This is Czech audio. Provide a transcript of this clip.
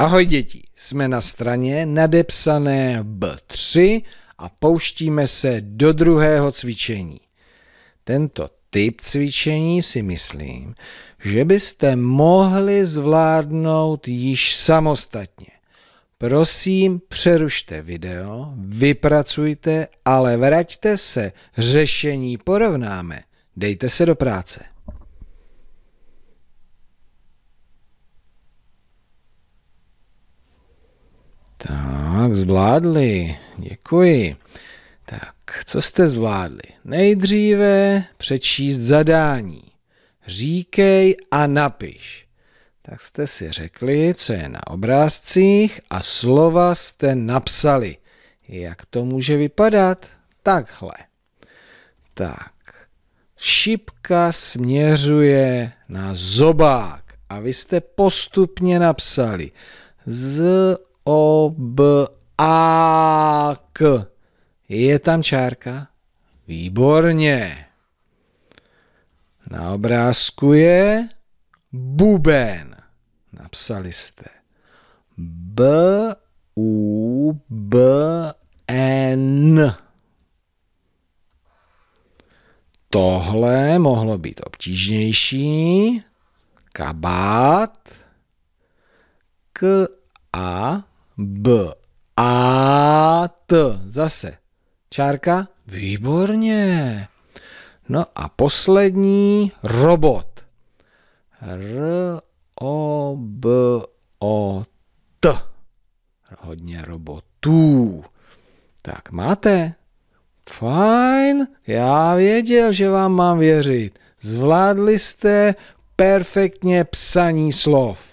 Ahoj děti, jsme na straně nadepsané B3 a pouštíme se do druhého cvičení. Tento typ cvičení si myslím, že byste mohli zvládnout již samostatně. Prosím, přerušte video, vypracujte, ale vraťte se, řešení porovnáme. Dejte se do práce. zvládli. Děkuji. Tak, co jste zvládli? Nejdříve přečíst zadání. Říkej a napiš. Tak jste si řekli, co je na obrázcích a slova jste napsali. Jak to může vypadat? Takhle. Tak. Šipka směřuje na zobák a vy jste postupně napsali z o b a k. Je tam čárka? Výborně. Na obrázku je buben. Napsali jste. B U B N. Tohle mohlo být obtížnější. Kabát. K A B a T. Zase. Čárka. Výborně. No a poslední. Robot. R, O, B, O, T. Hodně robotů. Tak máte? Fajn, já věděl, že vám mám věřit. Zvládli jste perfektně psaní slov.